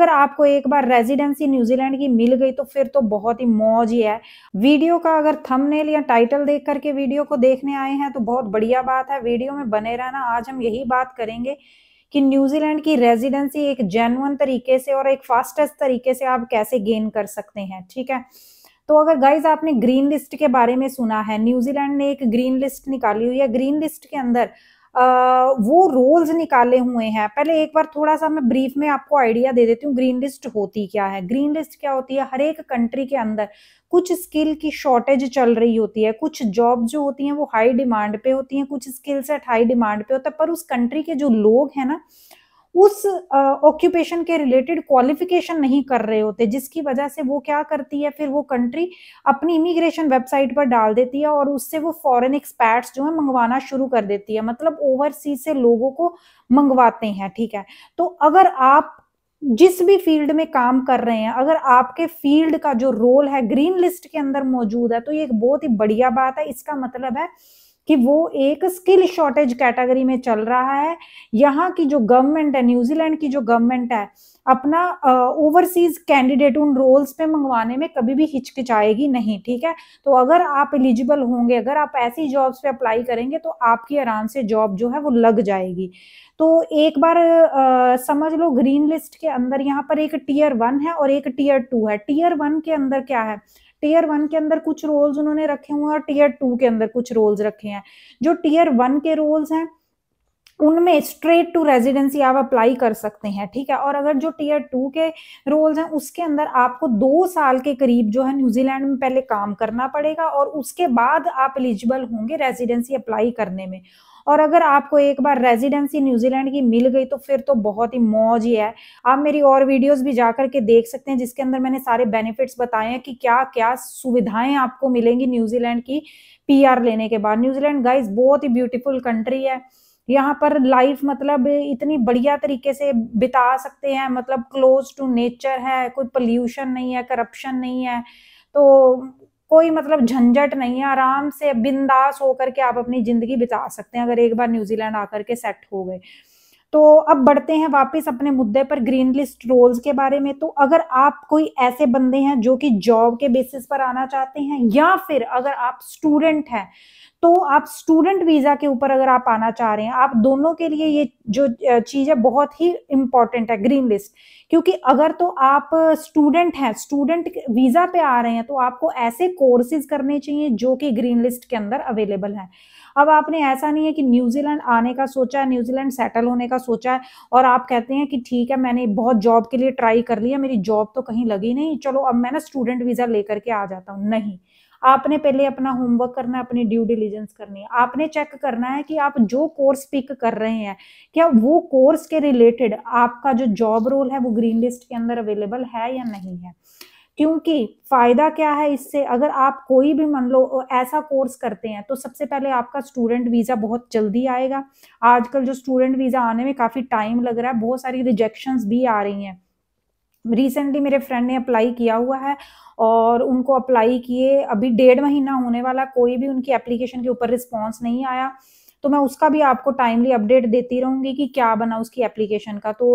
अगर आपको एक बार रेजिडेंसी न्यूजीलैंड की मिल गई तो फिर तो बहुत ही मौज ही है वीडियो का अगर थंबनेल या टाइटल देख करके वीडियो को देखने आए हैं तो बहुत बढ़िया बात है वीडियो में बने रहना आज हम यही बात करेंगे कि न्यूजीलैंड की रेजिडेंसी एक जेनुअन तरीके से और एक फास्टेस्ट तरीके से आप कैसे गेन कर सकते हैं ठीक है तो अगर गाइज आपने ग्रीन लिस्ट के बारे में सुना है न्यूजीलैंड ने एक ग्रीन लिस्ट निकाली हुई है ग्रीन लिस्ट के अंदर वो रोल्स निकाले हुए हैं पहले एक बार थोड़ा सा मैं ब्रीफ में आपको आइडिया दे देती हूँ ग्रीन लिस्ट होती क्या है ग्रीन लिस्ट क्या होती है हर एक कंट्री के अंदर कुछ स्किल की शॉर्टेज चल रही होती है कुछ जॉब जो होती हैं वो हाई डिमांड पे होती हैं कुछ स्किल सेट हाई डिमांड पे होता है पर उस कंट्री के जो लोग हैं ना उस ऑक्यूपेशन के रिलेटेड क्वालिफिकेशन नहीं कर रहे होते जिसकी वजह से वो क्या करती है फिर वो कंट्री अपनी इमिग्रेशन वेबसाइट पर डाल देती है और उससे वो फॉरेन एक्सपैट्स जो है मंगवाना शुरू कर देती है मतलब ओवरसीज से लोगों को मंगवाते हैं ठीक है तो अगर आप जिस भी फील्ड में काम कर रहे हैं अगर आपके फील्ड का जो रोल है ग्रीन लिस्ट के अंदर मौजूद है तो ये एक बहुत ही बढ़िया बात है इसका मतलब है कि वो एक स्किल शॉर्टेज कैटेगरी में चल रहा है यहाँ की जो गवर्नमेंट है न्यूजीलैंड की जो गवर्नमेंट है अपना ओवरसीज कैंडिडेट उन रोल्स पे मंगवाने में कभी भी हिचकिचाएगी नहीं ठीक है तो अगर आप एलिजिबल होंगे अगर आप ऐसी जॉब्स पे अप्लाई करेंगे तो आपकी आराम से जॉब जो है वो लग जाएगी तो एक बार आ, समझ लो ग्रीन लिस्ट के अंदर यहाँ पर एक टीयर वन है और एक टीयर टू है टीयर वन के अंदर क्या है टीयर वन के अंदर कुछ रोल्स उन्होंने रखे हुए हैं और टीयर टू के अंदर कुछ रोल्स रखे हैं जो टीयर वन के रोल्स हैं उनमें स्ट्रेट टू रेजिडेंसी आप अप्लाई कर सकते हैं ठीक है और अगर जो टीयर टू के रोल्स हैं उसके अंदर आपको दो साल के करीब जो है न्यूजीलैंड में पहले काम करना पड़ेगा और उसके बाद आप एलिजिबल होंगे रेजिडेंसी अप्लाई करने में और अगर आपको एक बार रेजिडेंसी न्यूजीलैंड की मिल गई तो फिर तो बहुत ही मौज ही है आप मेरी और वीडियोस भी जा करके देख सकते हैं जिसके अंदर मैंने सारे बेनिफिट्स बताए हैं कि क्या क्या सुविधाएं आपको मिलेंगी न्यूजीलैंड की पीआर लेने के बाद न्यूजीलैंड गाइस बहुत ही ब्यूटीफुल कंट्री है यहाँ पर लाइफ मतलब इतनी बढ़िया तरीके से बिता सकते हैं मतलब क्लोज टू नेचर है कोई पोल्यूशन नहीं है करप्शन नहीं है तो कोई मतलब झंझट नहीं है आराम से बिंदास होकर के आप अपनी ज़िंदगी बिता सकते हैं अगर एक बार न्यूजीलैंड आकर के सेट हो गए तो अब बढ़ते हैं वापस अपने मुद्दे पर ग्रीन लिस्ट रोल्स के बारे में तो अगर आप कोई ऐसे बंदे हैं जो कि जॉब के बेसिस पर आना चाहते हैं या फिर अगर आप स्टूडेंट हैं तो आप स्टूडेंट वीजा के ऊपर अगर आप आना चाह रहे हैं आप दोनों के लिए ये जो चीज है बहुत ही इंपॉर्टेंट है ग्रीन लिस्ट क्योंकि अगर तो आप स्टूडेंट हैं स्टूडेंट वीजा पे आ रहे हैं तो आपको ऐसे कोर्सेज करने चाहिए जो कि ग्रीन लिस्ट के अंदर अवेलेबल है अब आपने ऐसा नहीं है कि न्यूजीलैंड आने का सोचा है न्यूजीलैंड सेटल होने का सोचा है और आप कहते हैं कि ठीक है मैंने बहुत जॉब के लिए ट्राई कर लिया मेरी जॉब तो कहीं लगी नहीं चलो अब मैं ना स्टूडेंट वीजा लेकर के आ जाता हूँ नहीं आपने पहले अपना होमवर्क करना है अपनी ड्यू डिलीजेंस करनी है आपने चेक करना है कि आप जो कोर्स पिक कर रहे हैं क्या वो कोर्स के रिलेटेड आपका जो जॉब रोल है वो ग्रीन लिस्ट के अंदर अवेलेबल है या नहीं है क्योंकि फायदा क्या है इससे अगर आप कोई भी मान लो ऐसा कोर्स करते हैं तो सबसे पहले आपका स्टूडेंट वीज़ा बहुत जल्दी आएगा आजकल जो स्टूडेंट वीज़ा आने में काफ़ी टाइम लग रहा है बहुत सारी रिजेक्शंस भी आ रही हैं रिसेंटली मेरे फ्रेंड ने अप्लाई किया हुआ है और उनको अप्लाई किए अभी डेढ़ महीना होने वाला कोई भी उनकी एप्लीकेशन के ऊपर रिस्पॉन्स नहीं आया तो मैं उसका भी आपको टाइमली अपडेट देती रहूंगी कि क्या बना उसकी एप्लीकेशन का तो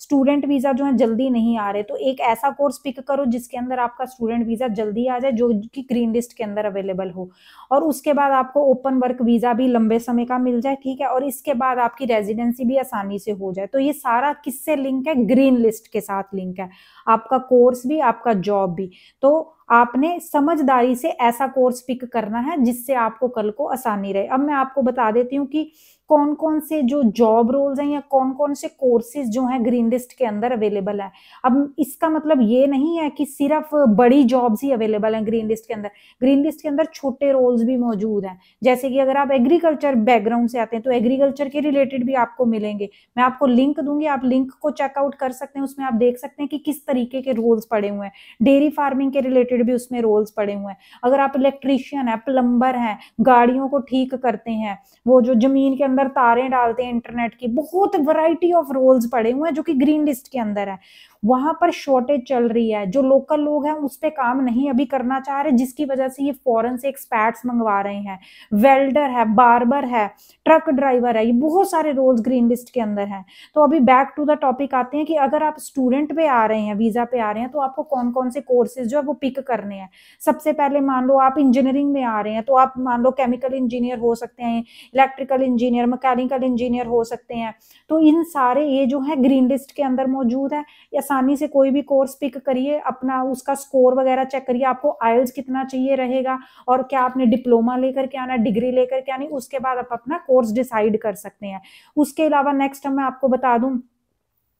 स्टूडेंट वीज़ा जो है जल्दी नहीं आ रहे तो एक ऐसा कोर्स पिक करो जिसके अंदर आपका स्टूडेंट वीज़ा जल्दी आ जाए जो कि ग्रीन लिस्ट के अंदर अवेलेबल हो और उसके बाद आपको ओपन वर्क वीज़ा भी लंबे समय का मिल जाए ठीक है और इसके बाद आपकी रेजिडेंसी भी आसानी से हो जाए तो ये सारा किससे लिंक है ग्रीन लिस्ट के साथ लिंक है आपका कोर्स भी आपका जॉब भी तो आपने समझदारी से ऐसा कोर्स पिक करना है जिससे आपको कल को आसानी रहे अब मैं आपको बता देती हूँ कि कौन कौन से जो जॉब रोल्स हैं या कौन कौन से कोर्सेज जो हैं ग्रीन लिस्ट के अंदर अवेलेबल है अब इसका मतलब ये नहीं है कि सिर्फ बड़ी जॉब्स ही अवेलेबल हैं ग्रीन लिस्ट के अंदर ग्रीन लिस्ट के अंदर छोटे रोल्स भी मौजूद हैं जैसे कि अगर आप एग्रीकल्चर बैकग्राउंड से आते हैं तो एग्रीकल्चर के रिलेटेड भी आपको मिलेंगे मैं आपको लिंक दूंगी आप लिंक को चेकआउट कर सकते हैं उसमें आप देख सकते हैं कि किस तरीके के रोल्स पड़े हुए हैं डेयरी फार्मिंग के रिलेटेड भी उसमें रोल्स पड़े हुए हैं अगर आप इलेक्ट्रीशियन है प्लम्बर हैं गाड़ियों को ठीक करते हैं वो जो जमीन के अंदर अंदर तारे डालते हैं इंटरनेट की बहुत वैरायटी ऑफ रोल्स पड़े हुए हैं जो कि ग्रीन लिस्ट के अंदर है वहां पर शॉर्टेज चल रही है जो लोकल लोग हैं उस पर काम नहीं अभी करना चाह रहे जिसकी वजह से ये फॉरन से एक्सपैट्स मंगवा रहे हैं वेल्डर है बार्बर है ट्रक ड्राइवर है ये बहुत सारे रोल्स ग्रीन लिस्ट के अंदर हैं तो अभी बैक टू द टॉपिक आते हैं कि अगर आप स्टूडेंट पे आ रहे हैं वीजा पे आ रहे हैं तो आपको कौन कौन से कोर्सेज जो है वो पिक करने हैं सबसे पहले मान लो आप इंजीनियरिंग में आ रहे हैं तो आप मान लो केमिकल इंजीनियर हो सकते हैं electrical engineer engineer mechanical engineer हो सकते हैं तो इन सारे ये जो है ग्रीन लिस्ट के अंदर मौजूद है आसानी से कोई भी कोर्स पिक करिए अपना उसका स्कोर वगैरह चेक करिए आपको आयल्स कितना चाहिए रहेगा और क्या आपने डिप्लोमा लेकर के आना डिग्री लेकर के आनी उसके बाद आप अपना कोर्स डिसाइड कर सकते हैं उसके अलावा नेक्स्ट मैं आपको बता दूं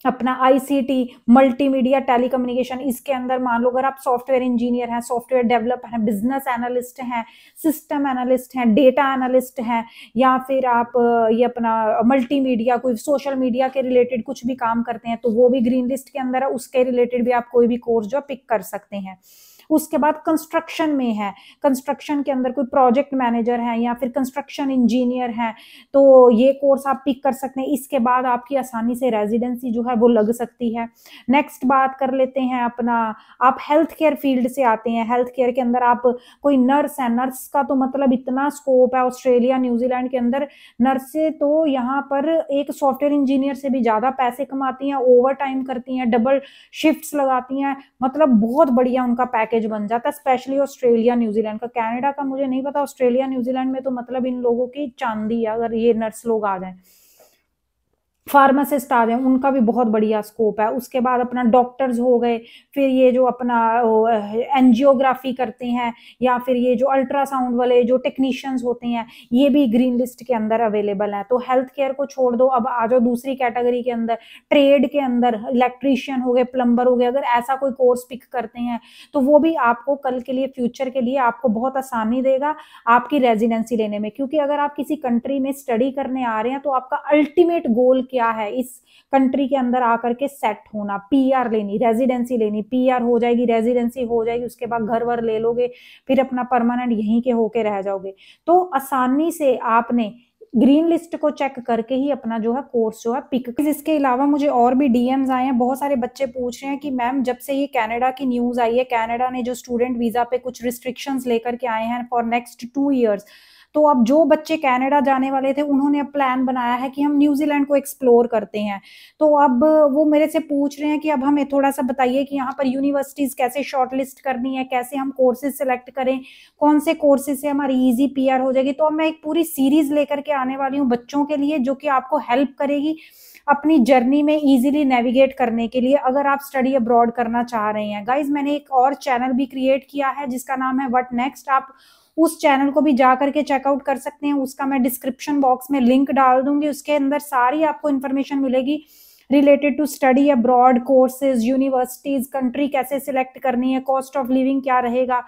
अपना आईसीटी मल्टीमीडिया टेलीकम्युनिकेशन इसके अंदर मान लो अगर आप सॉफ्टवेयर इंजीनियर हैं सॉफ्टवेयर डेवलपर हैं बिजनेस एनालिस्ट हैं सिस्टम एनालिस्ट हैं डेटा एनालिस्ट हैं या फिर आप ये अपना मल्टीमीडिया कोई सोशल मीडिया के रिलेटेड कुछ भी काम करते हैं तो वो भी ग्रीन लिस्ट के अंदर है उसके रिलेटेड भी आप कोई भी कोर्स जो पिक कर सकते हैं उसके बाद कंस्ट्रक्शन में है कंस्ट्रक्शन के अंदर कोई प्रोजेक्ट मैनेजर है या फिर कंस्ट्रक्शन इंजीनियर है तो ये कोर्स आप पिक कर सकते हैं इसके बाद आपकी आसानी से रेजिडेंसी जो है वो लग सकती है नेक्स्ट बात कर लेते हैं अपना आप हेल्थ केयर फील्ड से आते हैं हेल्थ केयर के अंदर आप कोई नर्स है नर्स का तो मतलब इतना स्कोप है ऑस्ट्रेलिया न्यूजीलैंड के अंदर नर्सें तो यहाँ पर एक सॉफ्टवेयर इंजीनियर से भी ज़्यादा पैसे कमाती हैं ओवर टाइम करती हैं डबल शिफ्ट लगाती हैं मतलब बहुत बढ़िया उनका पैकेज पैकेज बन जाता है स्पेशली ऑस्ट्रेलिया न्यूजीलैंड का कैनेडा का मुझे नहीं पता ऑस्ट्रेलिया न्यूजीलैंड में तो मतलब इन लोगों की चांदी अगर ये नर्स लोग आ जाए फार्मासिस्ट आ जाए उनका भी बहुत बढ़िया स्कोप है उसके बाद अपना डॉक्टर्स हो गए फिर ये जो अपना एनजियोग्राफी करते हैं या फिर ये जो अल्ट्रासाउंड वाले जो टेक्नीशियंस होते हैं ये भी ग्रीन लिस्ट के अंदर अवेलेबल हैं तो हेल्थ केयर को छोड़ दो अब आ जाओ दूसरी कैटेगरी के अंदर ट्रेड के अंदर इलेक्ट्रीशियन हो गए प्लम्बर हो गए अगर ऐसा कोई कोर्स पिक करते हैं तो वो भी आपको कल के लिए फ्यूचर के लिए आपको बहुत आसानी देगा आपकी रेजिडेंसी लेने में क्योंकि अगर आप किसी कंट्री में स्टडी करने आ रहे हैं तो आपका अल्टीमेट गोल क्या है इस कंट्री के अंदर आकर के सेट होना पीआर लेनी रेजिडेंसी लेनी पीआर हो जाएगी रेजिडेंसी हो जाएगी उसके बाद घर वर ले लोगे फिर अपना परमानेंट यहीं के होके रह जाओगे तो आसानी से आपने ग्रीन लिस्ट को चेक करके ही अपना जो है कोर्स जो है पिक इसके अलावा मुझे और भी डीएम्स आए हैं बहुत सारे बच्चे पूछ रहे हैं कि मैम जब से ये कनाडा की न्यूज़ आई है कनाडा ने जो स्टूडेंट वीज़ा पे कुछ रिस्ट्रिक्शंस लेकर के आए हैं फॉर नेक्स्ट टू ईयर्स तो अब जो बच्चे कैनेडा जाने वाले थे उन्होंने अब प्लान बनाया है कि हम न्यूजीलैंड को एक्सप्लोर करते हैं तो अब वो मेरे से पूछ रहे हैं कि अब हमें थोड़ा सा बताइए कि यहाँ पर यूनिवर्सिटीज़ कैसे शॉर्टलिस्ट करनी है कैसे हम कोर्सेज सेलेक्ट करें कौन से कोर्सेज से हमारी ईजी पी हो जाएगी तो अब मैं एक पूरी सीरीज़ लेकर के आने वाली हूँ बच्चों के लिए जो कि आपको हेल्प करेगी अपनी जर्नी में इजीली नेविगेट करने के लिए अगर आप स्टडी अब्रॉड करना चाह रहे हैं गाइज मैंने एक और चैनल भी क्रिएट किया है जिसका नाम है वट नेक्स्ट आप उस चैनल को भी जा करके चेकआउट कर सकते हैं उसका मैं डिस्क्रिप्शन बॉक्स में लिंक डाल दूंगी उसके अंदर सारी आपको इन्फॉर्मेशन मिलेगी related to study abroad courses universities country कैसे सिलेक्ट करनी है कॉस्ट ऑफ लिविंग क्या रहेगा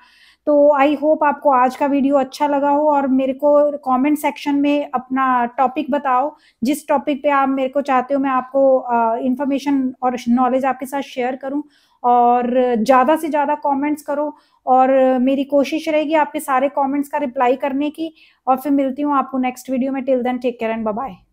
तो आई होप आपको आज का वीडियो अच्छा लगा हो और मेरे को कमेंट सेक्शन में अपना टॉपिक बताओ जिस टॉपिक पे आप मेरे को चाहते हो मैं आपको इन्फॉर्मेशन uh, और नॉलेज आपके साथ शेयर करूं और ज़्यादा से ज़्यादा कमेंट्स करो और मेरी कोशिश रहेगी आपके सारे कमेंट्स का रिप्लाई करने की और फिर मिलती हूँ आपको नेक्स्ट वीडियो में till then take care and bye